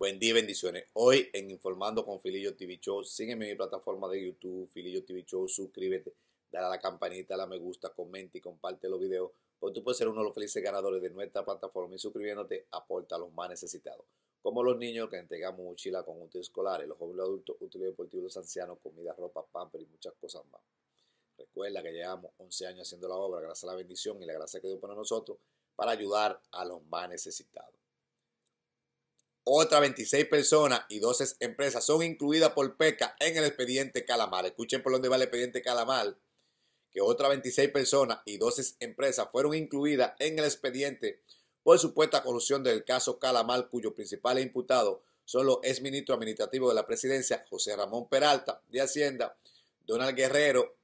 Buen día y bendiciones. Hoy en Informando con Filillo TV Show, sígueme en mi plataforma de YouTube, Filillo TV Show, suscríbete, dale a la campanita, dale me gusta, comenta y comparte los videos, porque tú puedes ser uno de los felices ganadores de nuestra plataforma y suscribiéndote aporta a los más necesitados, como los niños que entregamos mochila con útiles escolares, los jóvenes adultos, útiles deportivos, los ancianos, comida, ropa, pamper y muchas cosas más. Recuerda que llevamos 11 años haciendo la obra gracias a la bendición y la gracia que Dios pone a nosotros para ayudar a los más necesitados otras 26 personas y 12 empresas son incluidas por PECA en el expediente Calamar. Escuchen por dónde va el expediente Calamar, que otras 26 personas y 12 empresas fueron incluidas en el expediente por supuesta corrupción del caso Calamar, cuyo principal imputado son los ministro administrativo de la presidencia José Ramón Peralta de Hacienda, Donald Guerrero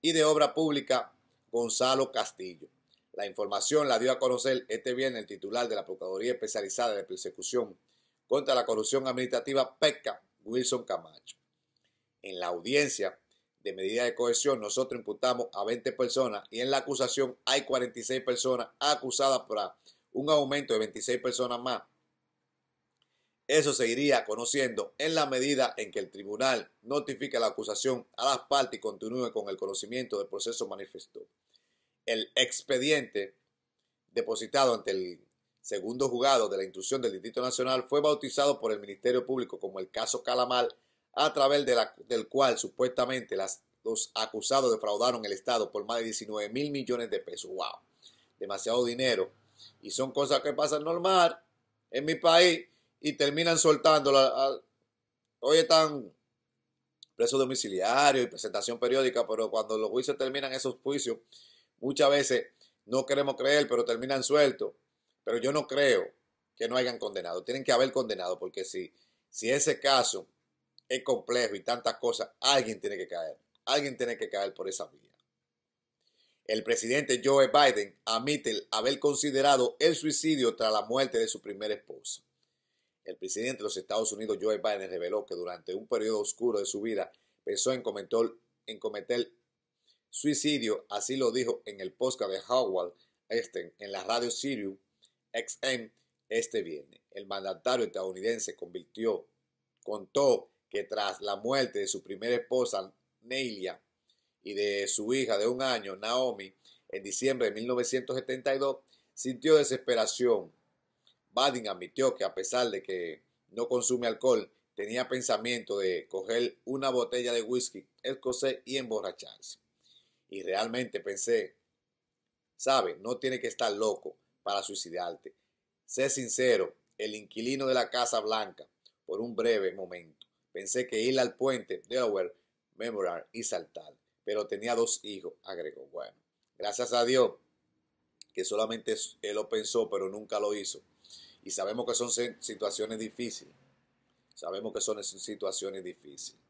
y de Obra Pública Gonzalo Castillo. La información la dio a conocer este viernes el titular de la Procuraduría Especializada de Persecución contra la Corrupción Administrativa PECA, Wilson Camacho. En la audiencia de medida de cohesión, nosotros imputamos a 20 personas y en la acusación hay 46 personas acusadas por un aumento de 26 personas más. Eso se iría conociendo en la medida en que el tribunal notifique la acusación a las partes y continúe con el conocimiento del proceso manifestó el expediente depositado ante el segundo juzgado de la instrucción del Distrito Nacional fue bautizado por el Ministerio Público como el caso Calamal, a través del cual supuestamente las, los acusados defraudaron el Estado por más de 19 mil millones de pesos. ¡Wow! Demasiado dinero. Y son cosas que pasan normal en mi país y terminan soltándola. Hoy están presos domiciliarios y presentación periódica, pero cuando los juicios terminan, esos juicios muchas veces no queremos creer, pero terminan sueltos. Pero yo no creo que no hayan condenado. Tienen que haber condenado, porque si, si ese caso es complejo y tantas cosas, alguien tiene que caer. Alguien tiene que caer por esa vía. El presidente Joe Biden admite haber considerado el suicidio tras la muerte de su primera esposa. El presidente de los Estados Unidos, Joe Biden, reveló que durante un periodo oscuro de su vida pensó en cometer, en cometer suicidio, así lo dijo en el podcast de Howard Esten en la radio Sirius XM este viernes. El mandatario estadounidense convirtió, contó que tras la muerte de su primera esposa, Neilia, y de su hija de un año, Naomi, en diciembre de 1972, sintió desesperación. Badin admitió que a pesar de que no consume alcohol, tenía pensamiento de coger una botella de whisky escocés y emborracharse. Y realmente pensé, sabe, no tiene que estar loco para suicidarte. Sé sincero, el inquilino de la Casa Blanca, por un breve momento, pensé que ir al puente Delaware, memorar y saltar, pero tenía dos hijos, agregó. Bueno, gracias a Dios que solamente él lo pensó, pero nunca lo hizo. Y sabemos que son situaciones difíciles. Sabemos que son situaciones difíciles.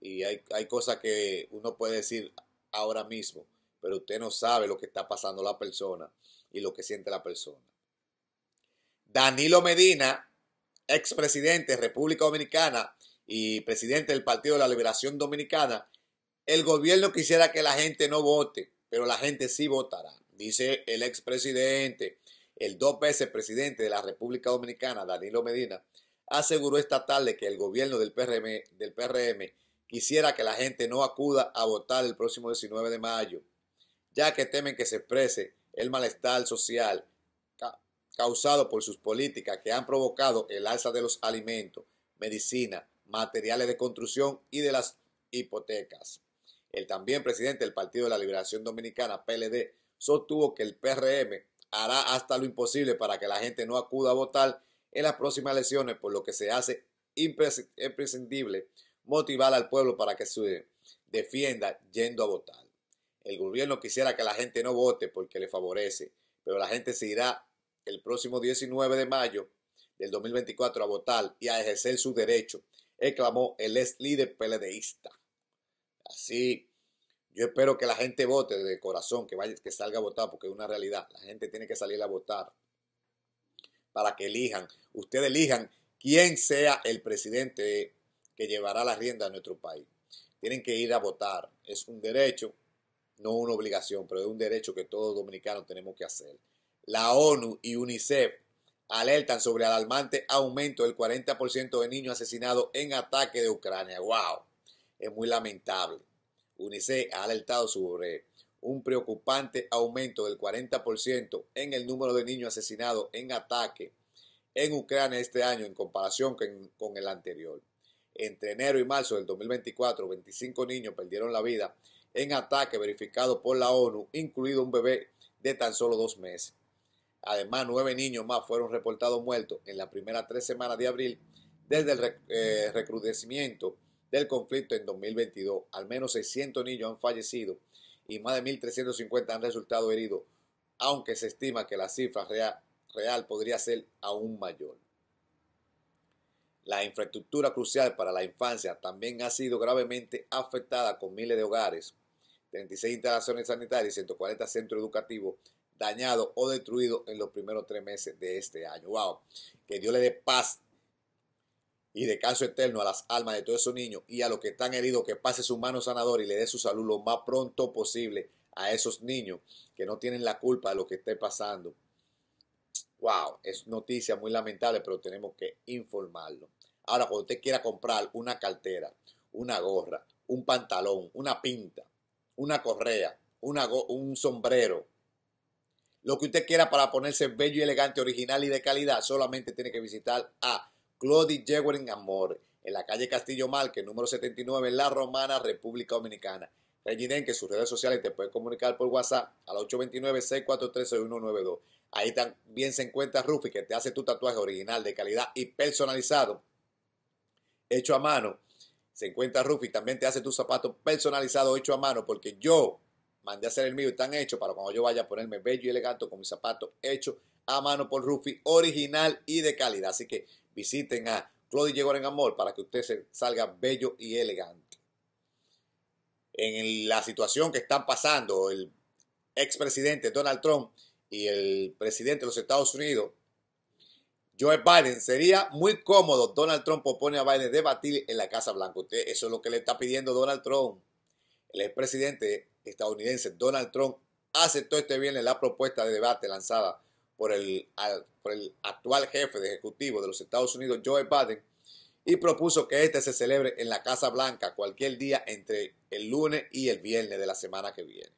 Y hay, hay cosas que uno puede decir, ahora mismo, pero usted no sabe lo que está pasando la persona y lo que siente la persona. Danilo Medina, expresidente de República Dominicana y presidente del Partido de la Liberación Dominicana, el gobierno quisiera que la gente no vote, pero la gente sí votará, dice el expresidente. El dos veces presidente de la República Dominicana, Danilo Medina, aseguró esta tarde que el gobierno del PRM, del PRM quisiera que la gente no acuda a votar el próximo 19 de mayo, ya que temen que se exprese el malestar social causado por sus políticas que han provocado el alza de los alimentos, medicina, materiales de construcción y de las hipotecas. El también presidente del Partido de la Liberación Dominicana, PLD, sostuvo que el PRM hará hasta lo imposible para que la gente no acuda a votar en las próximas elecciones, por lo que se hace imprescindible motivar al pueblo para que se defienda yendo a votar. El gobierno quisiera que la gente no vote porque le favorece, pero la gente se irá el próximo 19 de mayo del 2024 a votar y a ejercer su derecho, exclamó el ex líder peledeísta. Así, yo espero que la gente vote de corazón, que, vaya, que salga a votar, porque es una realidad. La gente tiene que salir a votar para que elijan, ustedes elijan quién sea el presidente que llevará la rienda a nuestro país. Tienen que ir a votar. Es un derecho, no una obligación, pero es un derecho que todos dominicanos tenemos que hacer. La ONU y UNICEF alertan sobre alarmante aumento del 40% de niños asesinados en ataque de Ucrania. ¡Wow! Es muy lamentable. UNICEF ha alertado sobre un preocupante aumento del 40% en el número de niños asesinados en ataque en Ucrania este año en comparación con, el anterior entre enero y marzo del 2024, 25 niños perdieron la vida en ataque verificado por la ONU, incluido un bebé de tan solo dos meses. Además, nueve niños más fueron reportados muertos en la primera tres semanas de abril desde el eh, recrudecimiento del conflicto en 2022. Al menos 600 niños han fallecido y más de 1.350 han resultado heridos, aunque se estima que la cifra real podría ser aún mayor. La infraestructura crucial para la infancia también ha sido gravemente afectada con miles de hogares, 36 instalaciones sanitarias y 140 centros educativos dañados o destruidos en los primeros tres meses de este año. ¡Wow! Que Dios le dé paz y descanso eterno a las almas de todos esos niños y a los que están heridos, que pase su mano sanador y le dé su salud lo más pronto posible a esos niños que no tienen la culpa de lo que esté pasando. ¡Wow! Es noticia muy lamentable, pero tenemos que informarlo. Ahora, cuando usted quiera comprar una cartera, una gorra, un pantalón, una pinta, una correa, un sombrero, lo que usted quiera para ponerse bello y elegante, original y de calidad, solamente tiene que visitar a Claudie Jewering amor en la calle Castillo que número 79, en La Romana, República Dominicana. Reginen, que sus redes sociales te pueden comunicar por WhatsApp al 829 643 192 Ahí también se encuentra Rufi, que te hace tu tatuaje original de calidad y personalizado hecho a mano. Se encuentra Rufi, también te hace tu zapato personalizado hecho a mano, porque yo mandé a hacer el mío, están hechos para cuando yo vaya a ponerme bello y elegante con mis zapatos hecho a mano por Rufi, original y de calidad. Así que visiten a Claudio Llegó en Amor para que usted se salga bello y elegante. En la situación que están pasando el expresidente Donald Trump y el presidente de los Estados Unidos, Joe Biden. Sería muy cómodo Donald Trump propone a Biden debatir en la Casa Blanca. eso es lo que le está pidiendo Donald Trump. El expresidente estadounidense Donald Trump aceptó este viernes la propuesta de debate lanzada por el, por el actual jefe de ejecutivo de los Estados Unidos, Joe Biden, y propuso que este se celebre en la Casa Blanca cualquier día entre el lunes y el viernes de la semana que viene.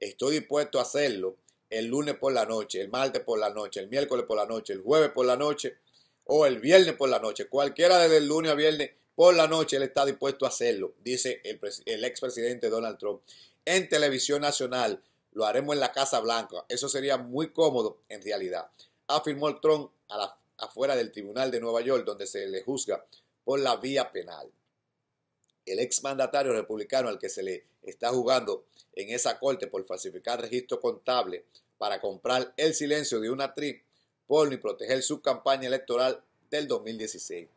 Estoy dispuesto a hacerlo el lunes por la noche, el martes por la noche, el miércoles por la noche, el jueves por la noche o el viernes por la noche. Cualquiera desde el lunes a viernes por la noche él está dispuesto a hacerlo, dice el, expresidente Donald Trump. En televisión nacional lo haremos en la Casa Blanca. Eso sería muy cómodo en realidad, afirmó Trump afuera del Tribunal de Nueva York, donde se le juzga por la vía penal. El exmandatario republicano al que se le está jugando en esa corte por falsificar registro contable para comprar el silencio de una trip por y proteger su campaña electoral del 2016.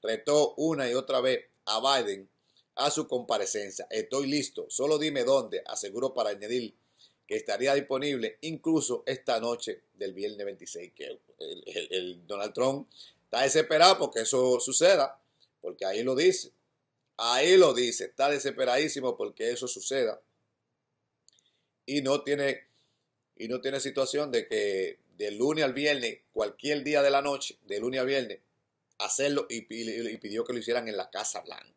Retó una y otra vez a Biden a su comparecencia. Estoy listo, solo dime dónde, aseguró para añadir que estaría disponible incluso esta noche del viernes 26, que el Donald Trump está desesperado porque eso suceda, porque ahí lo dice, ahí lo dice, está desesperadísimo porque eso suceda y no tiene y no tiene situación de que de lunes al viernes, cualquier día de la noche, de lunes a viernes, hacerlo y, pidió que lo hicieran en la Casa Blanca.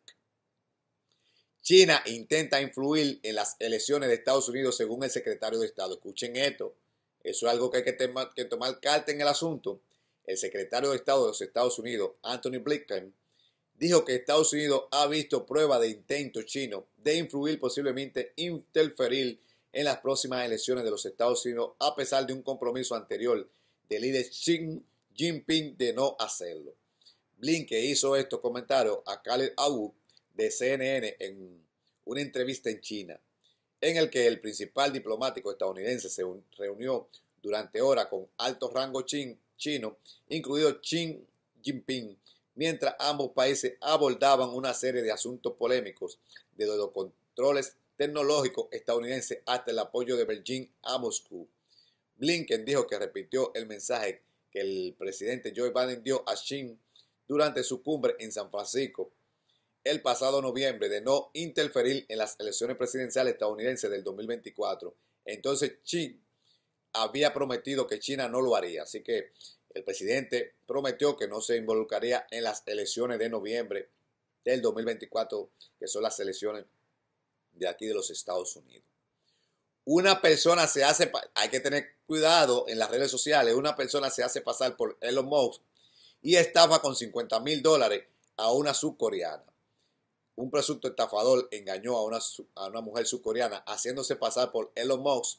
China intenta influir en las elecciones de Estados Unidos según el secretario de Estado. Escuchen esto. Eso es algo que hay que, que tomar carta en el asunto. El secretario de Estado de los Estados Unidos, Anthony Blinken, dijo que Estados Unidos ha visto prueba de intento chino de influir, posiblemente interferir en las próximas elecciones de los Estados Unidos, a pesar de un compromiso anterior del líder Xi Jinping de no hacerlo. Blinke hizo estos comentarios a Khaled Abu de CNN en una entrevista en China, en el que el principal diplomático estadounidense se reunió durante horas con altos rangos chin, chinos, incluido Xi Jinping, mientras ambos países abordaban una serie de asuntos polémicos de los controles tecnológico estadounidense hasta el apoyo de Beijing a Moscú. Blinken dijo que repitió el mensaje que el presidente Joe Biden dio a Xi durante su cumbre en San Francisco el pasado noviembre de no interferir en las elecciones presidenciales estadounidenses del 2024. Entonces Xi había prometido que China no lo haría, así que el presidente prometió que no se involucraría en las elecciones de noviembre del 2024, que son las elecciones de aquí de los Estados Unidos. Una persona se hace, hay que tener cuidado en las redes sociales, una persona se hace pasar por Elon Musk y estafa con 50 mil dólares a una subcoreana. Un presunto estafador engañó a una, una mujer subcoreana haciéndose pasar por Elon Musk,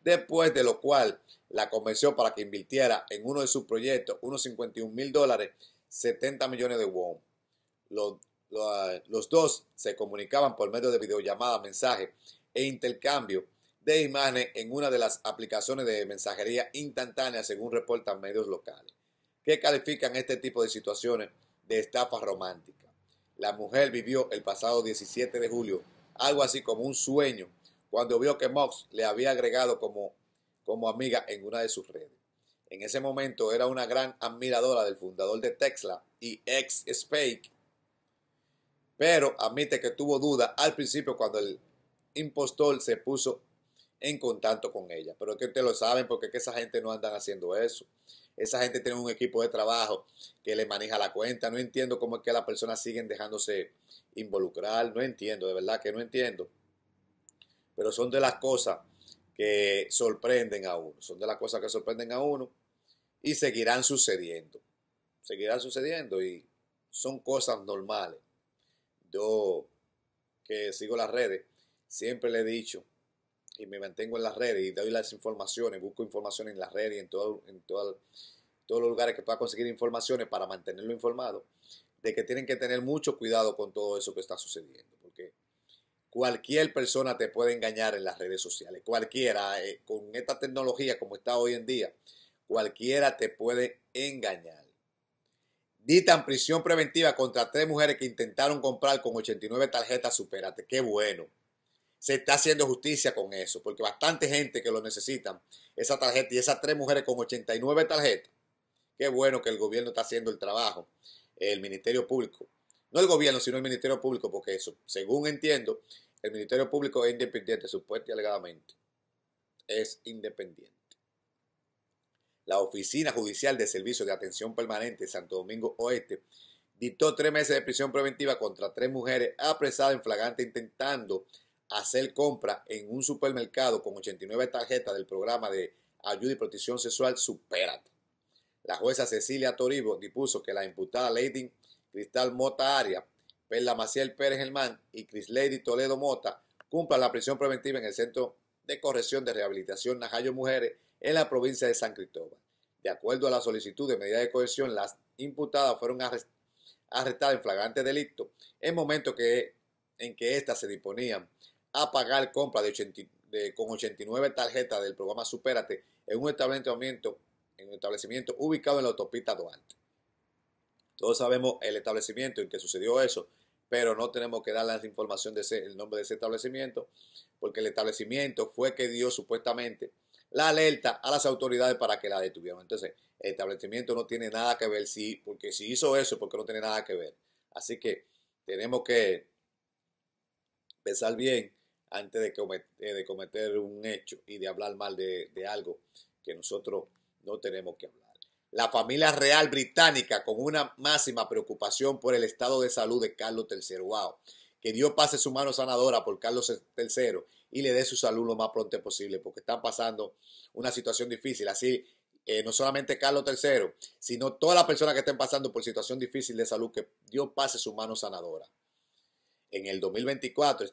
después de lo cual la convenció para que invirtiera en uno de sus proyectos unos 51 mil dólares, 70 millones de won. Los los dos se comunicaban por medio de videollamada, mensaje e intercambio de imágenes en una de las aplicaciones de mensajería instantánea, según reportan medios locales, que califican este tipo de situaciones de estafa romántica. La mujer vivió el pasado 17 de julio algo así como un sueño cuando vio que Mox le había agregado como, como amiga en una de sus redes. En ese momento era una gran admiradora del fundador de Tesla y ex Spake pero admite que tuvo duda al principio cuando el impostor se puso en contacto con ella. Pero es que ustedes lo saben porque es que esa gente no andan haciendo eso. Esa gente tiene un equipo de trabajo que le maneja la cuenta. No entiendo cómo es que las personas siguen dejándose involucrar. No entiendo, de verdad que no entiendo. Pero son de las cosas que sorprenden a uno. Son de las cosas que sorprenden a uno y seguirán sucediendo. Seguirán sucediendo y son cosas normales yo que sigo las redes, siempre le he dicho y me mantengo en las redes y doy las informaciones, busco información en las redes y en, todo, en todos los lugares que pueda conseguir informaciones para mantenerlo informado, de que tienen que tener mucho cuidado con todo eso que está sucediendo, porque cualquier persona te puede engañar en las redes sociales, cualquiera, eh, con esta tecnología como está hoy en día, cualquiera te puede engañar. Ditan prisión preventiva contra tres mujeres que intentaron comprar con 89 tarjetas Superate. Qué bueno. Se está haciendo justicia con eso, porque bastante gente que lo necesita. esa tarjeta y esas tres mujeres con 89 tarjetas. Qué bueno que el gobierno está haciendo el trabajo, el Ministerio Público. No el gobierno, sino el Ministerio Público, porque eso, según entiendo, el Ministerio Público es independiente, supuestamente y alegadamente. Es independiente la Oficina Judicial de Servicios de Atención Permanente Santo Domingo Oeste dictó tres meses de prisión preventiva contra tres mujeres apresadas en flagrante intentando hacer compra en un supermercado con 89 tarjetas del programa de ayuda y protección sexual Superate. La jueza Cecilia Toribo dispuso que la imputada Lady Cristal Mota Aria, Perla Maciel Pérez Germán y Cris Lady Toledo Mota cumplan la prisión preventiva en el Centro de Corrección de Rehabilitación Najayo Mujeres en la provincia de San Cristóbal. De acuerdo a la solicitud de medida de cohesión, las imputadas fueron arrestadas en flagrante delito en momento en que éstas se disponían a pagar compra de, con 89 tarjetas del programa Supérate en un establecimiento, ubicado en la autopista Duarte. Todos sabemos el establecimiento en que sucedió eso, pero no tenemos que dar la información del nombre de ese establecimiento, porque el establecimiento fue que dio supuestamente la alerta a las autoridades para que la detuvieran. Entonces, el establecimiento no tiene nada que ver, porque si hizo eso, porque no tiene nada que ver. Así que tenemos que pensar bien antes eh, de cometer, un hecho y de hablar mal de, de algo que nosotros no tenemos que hablar. La familia real británica con una máxima preocupación por el estado de salud de Carlos III. Wow. Que Dios pase su mano sanadora por Carlos III y le dé su salud lo más pronto posible, porque están pasando una situación difícil. Así, eh, no solamente Carlos III, sino todas las personas que estén pasando por situación difícil de salud, que Dios pase su mano sanadora. En el 2024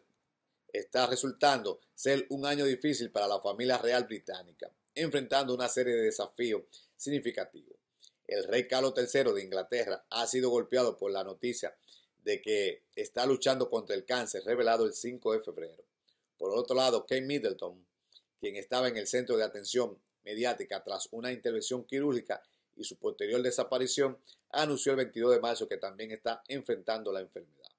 está resultando ser un año difícil para la familia real británica, enfrentando una serie de desafíos significativos. El rey Carlos III de Inglaterra ha sido golpeado por la noticia de que está luchando contra el cáncer, revelado el 5 de febrero. Por otro lado, Kate Middleton, quien estaba en el centro de atención mediática tras una intervención quirúrgica y su posterior desaparición, anunció el 22 de marzo que también está enfrentando la enfermedad.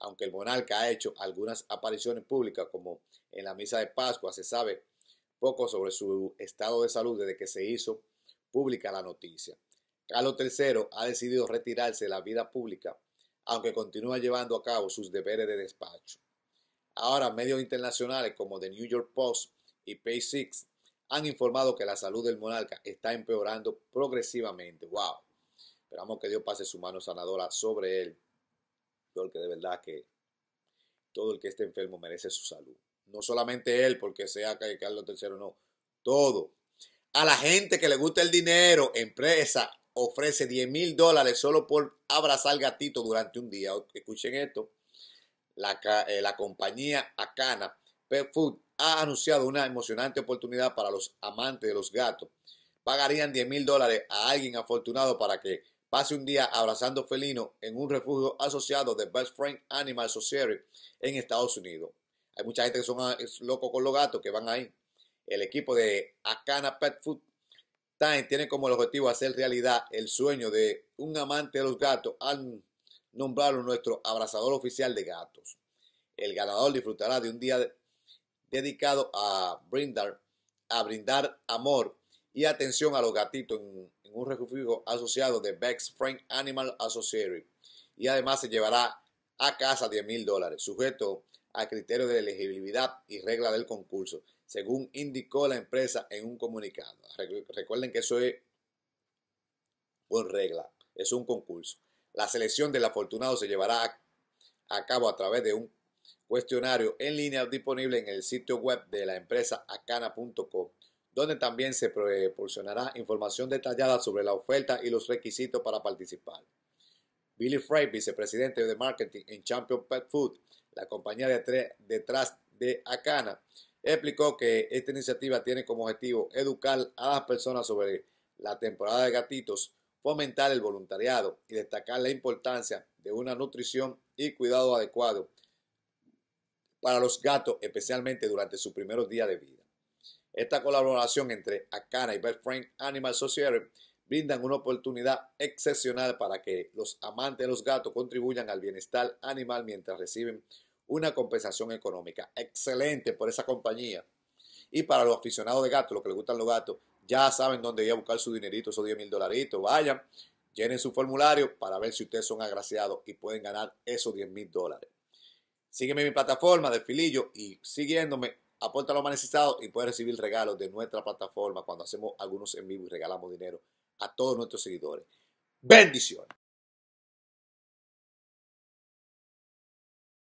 Aunque el monarca ha hecho algunas apariciones públicas, como en la misa de Pascua, se sabe poco sobre su estado de salud desde que se hizo pública la noticia. Carlos III ha decidido retirarse de la vida pública, aunque continúa llevando a cabo sus deberes de despacho. Ahora, medios internacionales como The New York Post y Pay Six han informado que la salud del monarca está empeorando progresivamente. ¡Wow! Esperamos que Dios pase su mano sanadora sobre él, porque de verdad que todo el que esté enfermo merece su salud. No solamente él, porque sea Carlos III no, todo. A la gente que le gusta el dinero, empresa ofrece 10 mil dólares solo por abrazar gatito durante un día. Escuchen esto. Eh, la, compañía Acana Pet Food ha anunciado una emocionante oportunidad para los amantes de los gatos. Pagarían 10 mil dólares a alguien afortunado para que pase un día abrazando felinos en un refugio asociado de Best Friend Animal Society en Estados Unidos. Hay mucha gente que son eh, locos con los gatos que van ahí. El equipo de Acana Pet Food Time tiene como objetivo hacer realidad el sueño de un amante de los gatos nombrarlo nuestro abrazador oficial de gatos. El ganador disfrutará de un día dedicado a brindar, amor y atención a los gatitos en, un refugio asociado de Beck's Friend Animal Association. Y además se llevará a casa 10 mil dólares, sujeto a criterios de elegibilidad y regla del concurso, según indicó la empresa en un comunicado. Recuerden que eso es por regla, es un concurso. La selección del afortunado se llevará a, cabo a través de un cuestionario en línea disponible en el sitio web de la empresa acana.com, donde también se proporcionará información detallada sobre la oferta y los requisitos para participar. Billy Frey, vicepresidente de marketing en Champion Pet Food, la compañía detrás de Acana, explicó que esta iniciativa tiene como objetivo educar a las personas sobre la temporada de gatitos fomentar el voluntariado y destacar la importancia de una nutrición y cuidado adecuado para los gatos, especialmente durante sus primeros días de vida. Esta colaboración entre Acana y Best Friend Animal Society brindan una oportunidad excepcional para que los amantes de los gatos contribuyan al bienestar animal mientras reciben una compensación económica. Excelente por esa compañía. Y para los aficionados de gatos, los que les gustan los gatos, ya saben dónde ir a buscar su dinerito, esos 10 mil dolaritos, vayan, llenen su formulario para ver si ustedes son agraciados y pueden ganar esos 10 mil dólares. Sígueme en mi plataforma de Filillo y siguiéndome, aporta lo más necesitado y puedes recibir regalos de nuestra plataforma cuando hacemos algunos en vivo y regalamos dinero a todos nuestros seguidores. Bendiciones.